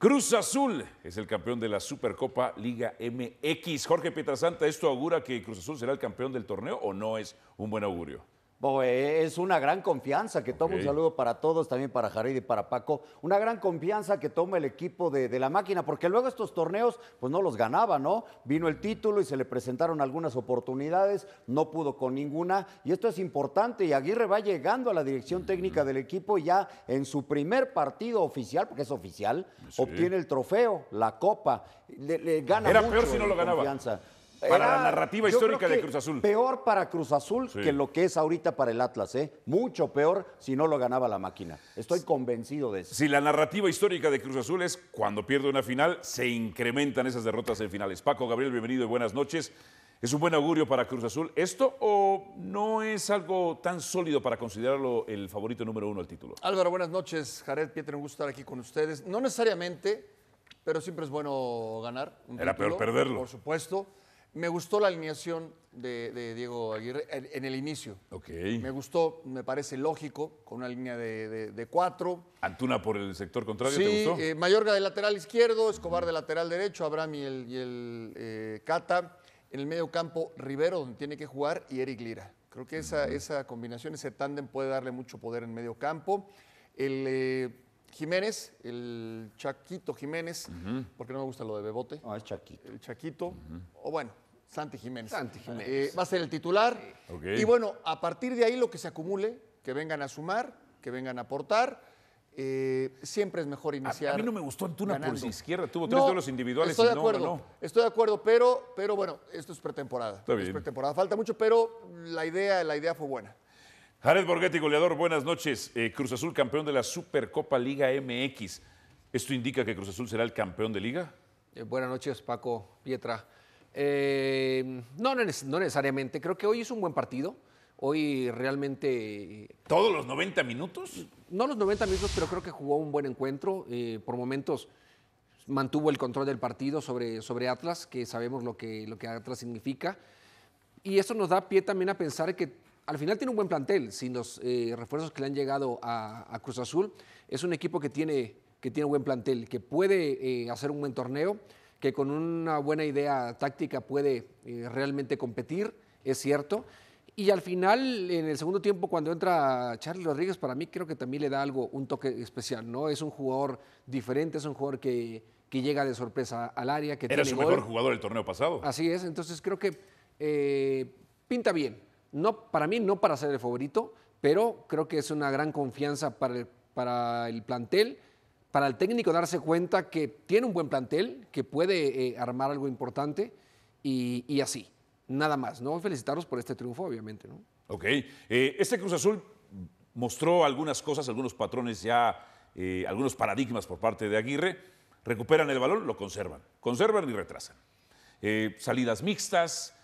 Cruz Azul es el campeón de la Supercopa Liga MX. Jorge Pietrasanta, ¿esto augura que Cruz Azul será el campeón del torneo o no es un buen augurio? Eh, es una gran confianza que toma. Un saludo para todos, también para Jared y para Paco. Una gran confianza que toma el equipo de, la máquina, porque luego estos torneos, pues no los ganaba, ¿no? Vino el título y se le presentaron algunas oportunidades, no pudo con ninguna. Y esto es importante. Y Aguirre va llegando a la dirección técnica del equipo y ya en su primer partido oficial, porque es oficial, obtiene el trofeo, la copa. Le, le gana Era mucho peor si no lo ganaba para la narrativa histórica de Cruz Azul. Peor para Cruz Azul que lo que es ahorita para el Atlas, ¿eh? Mucho peor si no lo ganaba la máquina. Estoy convencido de eso. Si la narrativa histórica de Cruz Azul es cuando pierde una final, se incrementan esas derrotas en finales. Paco Gabriel, bienvenido y buenas noches. ¿Es un buen augurio para Cruz Azul esto o no es algo tan sólido para considerarlo el favorito número uno del título? Álvaro, buenas noches. Jared, Pietre, un gusto estar aquí con ustedes. No necesariamente, pero siempre es bueno ganar. Era peor perderlo. Por supuesto. Me gustó la alineación de, Diego Aguirre en, el inicio. Ok. Me gustó, me parece lógico, con una línea de, cuatro. ¿Antuna por el sector contrario te gustó? Eh, Mayorga de lateral izquierdo, Escobar de lateral derecho, Abraham y el, eh, Cata. En el medio campo, Rivero, donde tiene que jugar, y Eric Lira. Creo que esa, esa combinación, ese tándem puede darle mucho poder en medio campo. El... Eh, Jiménez, el Chaquito Jiménez, porque no me gusta lo de Bebote. Ah, es Chaquito. El Chaquito, o bueno, Santi Jiménez. Santi Jiménez. Eh, va a ser el titular. Y bueno, a partir de ahí lo que se acumule, que vengan a sumar, que vengan a aportar. Eh, siempre es mejor iniciar. A, mí no me gustó Antuna por izquierda, tuvo tres duelos individuales. Estoy y de no, acuerdo, estoy de acuerdo, pero, pero bueno, esto es pretemporada. Es pretemporada, falta mucho, pero la idea, la idea fue buena. Jared Borghetti, goleador, buenas noches. Eh, Cruz Azul, campeón de la Supercopa Liga MX. ¿Esto indica que Cruz Azul será el campeón de liga? Eh, buenas noches, Paco, Pietra. Eh, no, no, necesariamente. Creo que hoy es un buen partido. Hoy realmente... ¿Todos los 90 minutos? No los 90 minutos, pero creo que jugó un buen encuentro. por momentos mantuvo el control del partido sobre, sobre Atlas, que sabemos lo que, lo que Atlas significa. Y eso nos da pie también a pensar que al final tiene un buen plantel, sin los eh, refuerzos que le han llegado a, Cruz Azul. Es un equipo que tiene, que tiene un buen plantel, que puede eh, hacer un buen torneo, que con una buena idea táctica puede eh, realmente competir, es cierto. Y al final, en el segundo tiempo, cuando entra Charlie Rodríguez, para mí creo que también le da algo, un toque especial, ¿no? Es un jugador diferente, es un jugador que, llega de sorpresa al área, que Era su mejor jugador del torneo pasado. Así es, entonces creo que pinta bien, para mí no para ser el favorito, pero creo que es una gran confianza para el, plantel, para el técnico darse cuenta que tiene un buen plantel, que puede eh, armar algo importante y, así. Nada más, ¿no? Felicitaros por este triunfo, obviamente, ¿no? Ok. Eh, este Cruz Azul mostró algunas cosas, algunos patrones ya, eh, algunos paradigmas por parte de Aguirre. Recuperan el balón, lo conservan. Conservan y retrasan. salidas mixtas,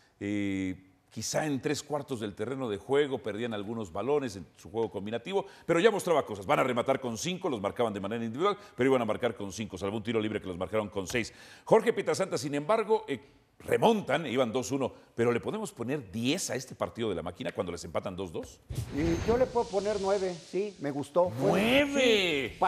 quizá en tres cuartos del terreno de juego perdían algunos balones en su juego combinativo, pero ya mostraba cosas. Van a rematar con cinco, los marcaban de manera individual, pero iban a marcar con cinco, salvo un tiro libre que los marcaron con seis. Jorge Santa sin embargo, eh, remontan, e iban 2-1, pero ¿le podemos poner 10 a este partido de la máquina cuando les empatan 2-2? Yo le puedo poner 9, sí, me gustó. ¡Nueve!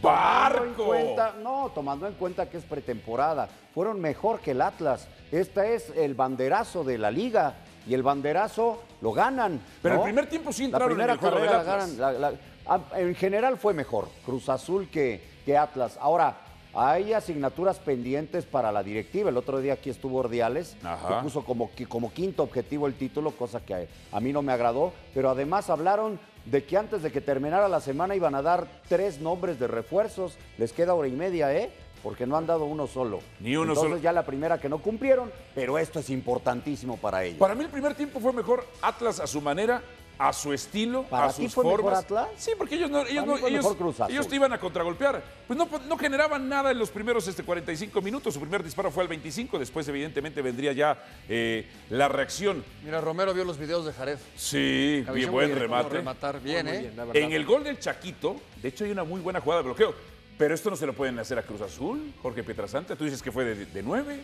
¡Barco! no, tomando en cuenta que es pretemporada, fueron mejor que el Atlas. Este es el banderazo de la liga y el banderazo lo ganan. Pero el primer tiempo sí entraron la primera en carrera la ganan, ah, en general fue mejor Cruz Azul que, que Atlas. Ahora, hay asignaturas pendientes para la directiva. El otro día aquí estuvo Ordiales, que puso como, quinto objetivo el título, cosa que a, mí no me agradó. Pero además hablaron de que antes de que terminara la semana iban a dar tres nombres de refuerzos. Les queda hora y media, ¿eh? porque no han dado uno solo. Ni uno Entonces solo. ya la primera que no cumplieron, pero esto es importantísimo para ellos. Para mí el primer tiempo fue mejor Atlas a su manera, a su estilo, a sus fue formas. Mejor Atlas? Sí, porque ellos no, ellos, te iban a contragolpear. Pues no, no, generaban nada en los primeros este, 45 minutos. Su primer disparo fue al 25. Después, evidentemente, vendría ya eh, la reacción. Mira, Romero vio los videos de Jaref. Sí, bien, buen ¿eh? remate. bien, en el gol del Chaquito, de hecho, hay una muy buena jugada de bloqueo. Pero esto no se lo pueden hacer a Cruz Azul, Jorge Pietrasanta. Tú dices que fue de, nueve.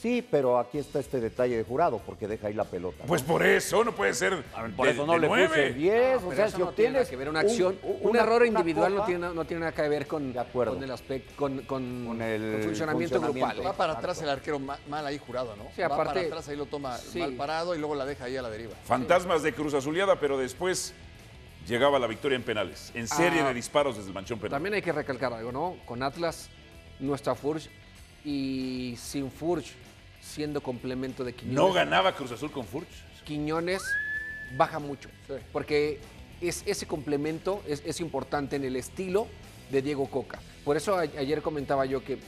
Sí, pero aquí está este detalle de jurado, porque deja ahí la pelota. Pues por eso, no puede ser. por eso no le nueve. o sea, si obtienes. que ver una acción. Un, error individual no, tiene, nada que ver con, acuerdo. con el aspecto, con, con el funcionamiento, grupal. ¿eh? Va para atrás el arquero mal, ahí jurado, ¿no? Va para atrás ahí lo toma mal parado y luego la deja ahí a la deriva. Fantasmas de Cruz Azuleada, pero después llegaba la victoria en penales, en serie ah, de disparos desde el manchón penal. También hay que recalcar algo, ¿no? Con Atlas nuestra está Furch y sin Furch, siendo complemento de Quiñones. ¿No ganaba Cruz Azul con Furch? Quiñones baja mucho, porque es, ese complemento es, importante en el estilo de Diego Coca. Por eso ayer comentaba yo que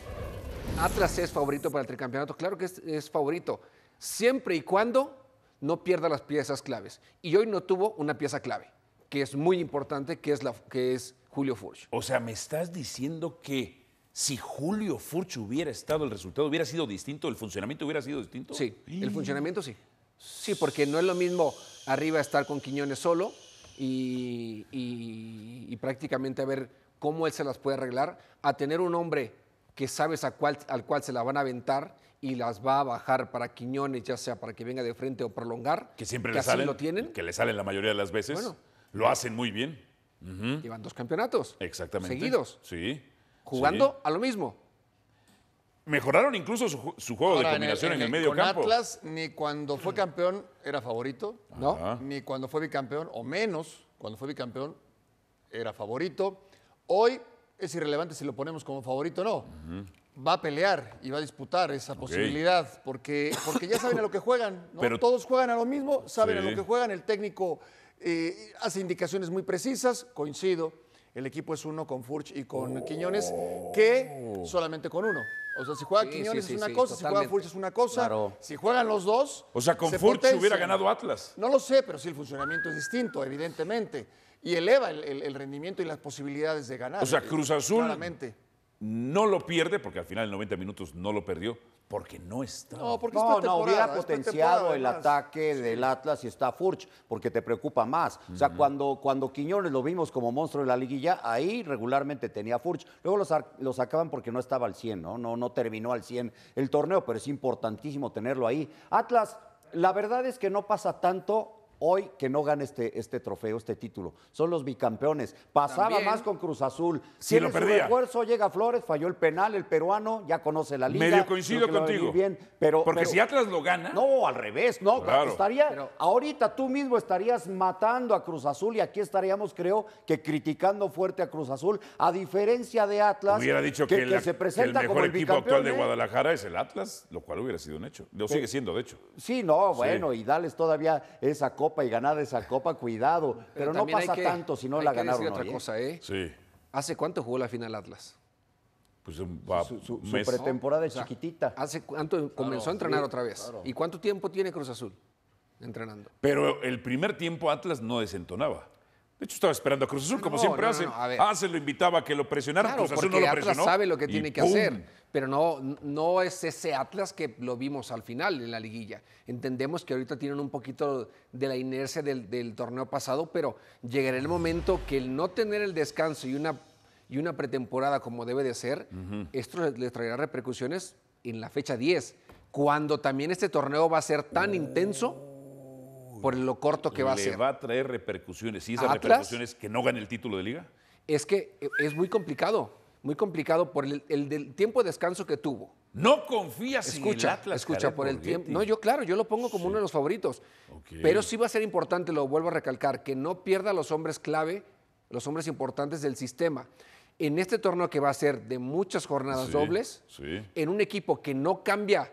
Atlas es favorito para el tricampeonato. Claro que es favorito, siempre y cuando no pierda las piezas claves. Y hoy no tuvo una pieza clave que es muy importante, que es, la, que es Julio Furch. O sea, me estás diciendo que si Julio Furch hubiera estado, el resultado hubiera sido distinto, el funcionamiento hubiera sido distinto. Sí, el funcionamiento sí. Sí, porque no es lo mismo arriba estar con Quiñones solo y, prácticamente a ver cómo él se las puede arreglar, a tener un hombre que sabes a cuál, al cual se la van a aventar y las va a bajar para Quiñones, ya sea para que venga de frente o prolongar. Que siempre que le así salen. Lo tienen. Que le salen la mayoría de las veces. Lo hacen muy bien. Llevan dos campeonatos. Exactamente. Seguidos. Sí. Jugando a lo mismo. Mejoraron incluso su, juego de combinación en el, en medio con Atlas, ni cuando fue campeón era favorito, ¿no? Ni cuando fue bicampeón, o menos cuando fue bicampeón era favorito. Hoy es irrelevante si lo ponemos como favorito o no. Va a pelear y va a disputar esa posibilidad, porque, porque ya saben a lo que juegan. Todos juegan a lo mismo, saben a lo que juegan. El técnico eh, hace indicaciones muy precisas, coincido. El equipo es uno con Furch y con oh. Quiñones, que solamente con uno. O sea, si juega Quiñones es una cosa, si juega Furch es una cosa, si juegan los dos. O sea, con Furch hubiera ganado Atlas. No lo sé, pero sí el funcionamiento es distinto, evidentemente. Y eleva el, rendimiento y las posibilidades de ganar. O sea, Cruz Azul no lo pierde, porque al final en 90 minutos no lo perdió, porque no está. No, porque no, hubiera potenciado el ataque del Atlas y está Furch, porque te preocupa más. O sea, cuando, cuando Quiñones lo vimos como monstruo de la liguilla, ahí regularmente tenía Furch. Luego lo, sacaban porque no estaba al 100, ¿no? ¿no? No terminó al 100 el torneo, pero es importantísimo tenerlo ahí. Atlas, la verdad es que no pasa tanto hoy que no gane este, este trofeo, este título. Son los bicampeones. Pasaba más con Cruz Azul. Si el refuerzo, llega Flores, falló el penal, el peruano, ya conoce la liga. Medio coincido contigo. Bien, pero, Porque si Atlas lo gana. No, al revés, no. Claro. Estaría, ahorita tú mismo estarías matando a Cruz Azul y aquí estaríamos, creo, que criticando fuerte a Cruz Azul, a diferencia de Atlas. Hubiera dicho que, se presenta el mejor como el equipo actual de ¿eh? Guadalajara es el Atlas, lo cual hubiera sido un hecho. Lo sigue siendo, de hecho. Sí, no, bueno, y dales todavía esa cosa copa y ganar esa copa, cuidado. Pero, no pasa tanto si no la ganaron. otra ¿eh? cosa, ¿eh? Sí. ¿Hace cuánto jugó la final Atlas? Pues su, pretemporada chiquitita. ¿Hace cuánto comenzó a entrenar otra vez? ¿Y cuánto tiempo tiene Cruz Azul entrenando? Pero el primer tiempo Atlas no desentonaba. De hecho, estaba esperando a Cruz Azul, como siempre hace. lo invitaba a que lo presionara, Cruz Azul no lo presionó. Atlas sabe lo que tiene que hacer pero no, no es ese Atlas que lo vimos al final en la liguilla. Entendemos que ahorita tienen un poquito de la inercia del, torneo pasado, pero llegará el momento que el no tener el descanso y una, y una pretemporada como debe de ser, esto les, traerá repercusiones en la fecha 10, cuando también este torneo va a ser tan oh. intenso por lo corto que va a ser. Le va a traer repercusiones. ¿Y esas repercusiones que no gane el título de liga? Es que e, es muy complicado muy complicado por el, del tiempo de descanso que tuvo. No confías escucha, en el Atlas. Escucha, por el tiempo. No, yo claro, yo lo pongo como uno de los favoritos. Pero sí va a ser importante, lo vuelvo a recalcar, que no pierda los hombres clave, los hombres importantes del sistema. En este torneo que va a ser de muchas jornadas dobles, en un equipo que no cambia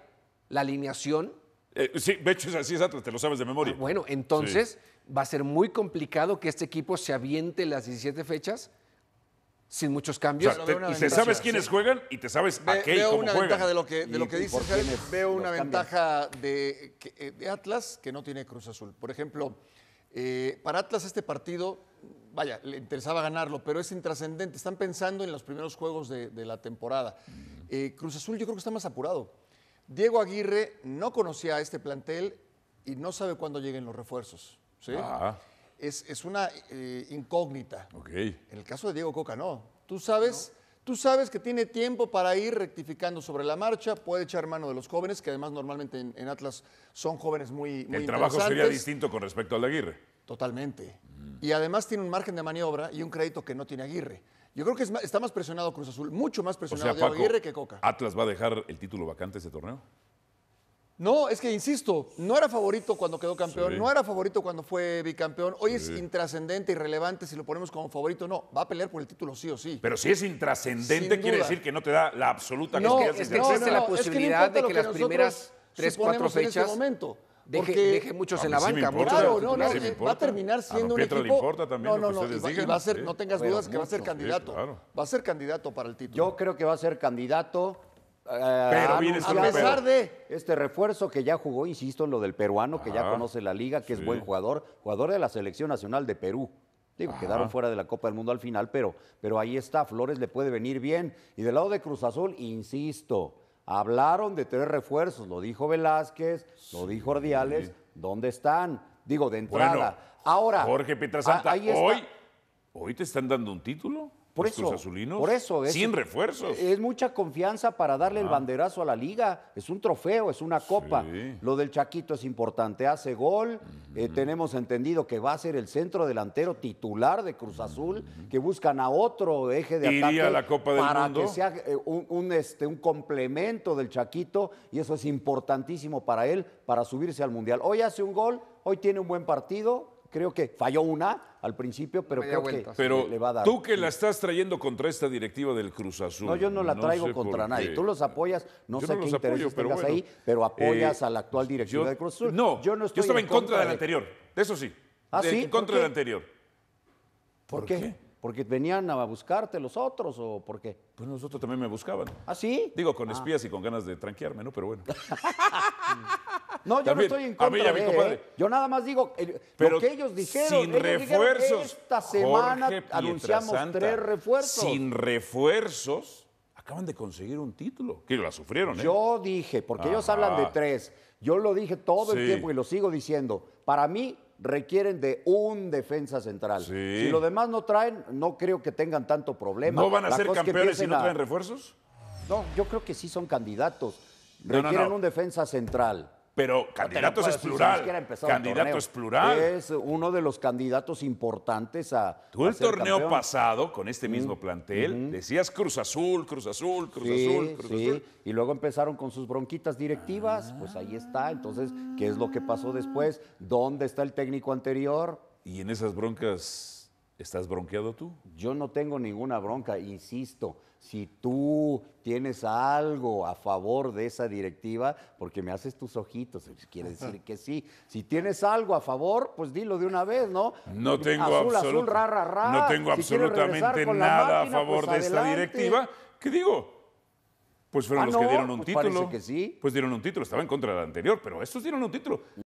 la alineación. Eh, sí, de hecho, así es Atlas, te lo sabes de memoria. Ah, bueno, entonces va a ser muy complicado que este equipo se aviente las 17 fechas sin muchos cambios. y te sabes quiénes juegan y te sabes qué y cómo una juegan. ventaja de lo que, de lo que dices, Veo una ventaja de, eh, de, Atlas que no tiene Cruz Azul. Por ejemplo, eh, para Atlas este partido, vaya, le interesaba ganarlo, pero es intrascendente. Están pensando en los primeros juegos de, la temporada. Mm. Eh, Cruz Azul yo creo que está más apurado. Diego Aguirre no conocía a este plantel y no sabe cuándo lleguen los refuerzos. ¿sí? Ah es, una eh, incógnita. En el caso de Diego Coca, no. Tú sabes, tú sabes que tiene tiempo para ir rectificando sobre la marcha, puede echar mano de los jóvenes, que además normalmente en, Atlas son jóvenes muy, El trabajo sería distinto con respecto al de Aguirre. Totalmente. Mm. Y además tiene un margen de maniobra y un crédito que no tiene Aguirre. Yo creo que está más presionado Cruz Azul, mucho más presionado Diego Aguirre que Coca. ¿Atlas va a dejar el título vacante ese torneo? No, es que insisto, no era favorito cuando quedó campeón, no era favorito cuando fue bicampeón. Hoy es intrascendente, irrelevante si lo ponemos como favorito. No, va a pelear por el título sí o sí. Pero si es intrascendente, quiere decir que no te da la absoluta no, es que, la posibilidad de que, las primeras tres, cuatro fechas. En este momento. Porque deje, muchos en la banca. claro, no, eh, va a terminar siendo un equipo. Le importa también no, no, no, no tengas dudas que va a ser candidato. Va a ser candidato para el título. Yo creo que va a ser candidato eh, pero a pesar de este refuerzo que ya jugó, insisto, en lo del peruano, que ya conoce la liga, que es buen jugador, jugador de la Selección Nacional de Perú. Digo, quedaron fuera de la Copa del Mundo al final, pero, pero ahí está, Flores le puede venir bien. Y del lado de Cruz Azul, insisto, hablaron de tres refuerzos, lo dijo Velázquez, lo dijo Ordiales, ¿dónde están? Digo, de entrada. Ahora, Jorge Pietrasanta, hoy, hoy te están dando un título por eso, por eso es, sin refuerzos. Es mucha confianza para darle el ah. banderazo a la liga. Es un trofeo, es una copa. Lo del Chaquito es importante. Hace gol. Eh, tenemos entendido que va a ser el centro delantero titular de Cruz Azul, que buscan a otro eje de ataque la copa para que sea eh, este, un complemento del Chaquito y eso es importantísimo para él para subirse al mundial. Hoy hace un gol, hoy tiene un buen partido creo que falló una al principio, pero creo que pero le va a dar. Tú que la estás trayendo contra esta directiva del Cruz Azul. No, yo no la traigo contra nadie. Tú los apoyas, no sé qué intereses ahí, pero apoyas eh, a la actual directiva del Cruz Azul. No, yo no estoy yo estaba en contra, del anterior, eso sí. ¿Ah, En contra del anterior. ¿Por, qué? ¿Porque venían a buscarte los otros o por qué? Pues nosotros también me buscaban. ¿Ah, sí? Digo, con ah. espías y con ganas de tranquearme, ¿no? Pero bueno. No, yo no estoy en contra ¿eh? Yo nada más digo lo que ellos dijeron. Sin esta semana anunciamos tres refuerzos. Sin refuerzos. Acaban de conseguir un título, que la sufrieron. ¿eh? Yo dije, porque ellos hablan de tres, yo lo dije todo el tiempo y lo sigo diciendo. Para mí, requieren de un defensa central. Si lo demás no traen, no creo que tengan tanto problema. ¿No van a ser campeones si no traen refuerzos? No, yo creo que sí son candidatos. requieren un defensa central. Pero candidatos es plural. Candidato es plural. Es uno de los candidatos importantes a. Tú el torneo pasado, con este mismo plantel, decías Cruz Azul, Cruz Azul, Cruz Azul, Cruz Azul. Y luego empezaron con sus bronquitas directivas. Pues ahí está. Entonces, ¿qué es lo que pasó después? ¿Dónde está el técnico anterior? Y en esas broncas ¿Estás bronqueado tú? Yo no tengo ninguna bronca, insisto. Si tú tienes algo a favor de esa directiva, porque me haces tus ojitos, pues, quiere decir que sí. Si tienes algo a favor, pues dilo de una vez, ¿no? No tengo No tengo absolutamente nada a pues favor de esta directiva. ¿Qué digo? Pues fueron ah, los que dieron un pues título. Pues dieron un título, estaba en contra la anterior, pero estos dieron un título.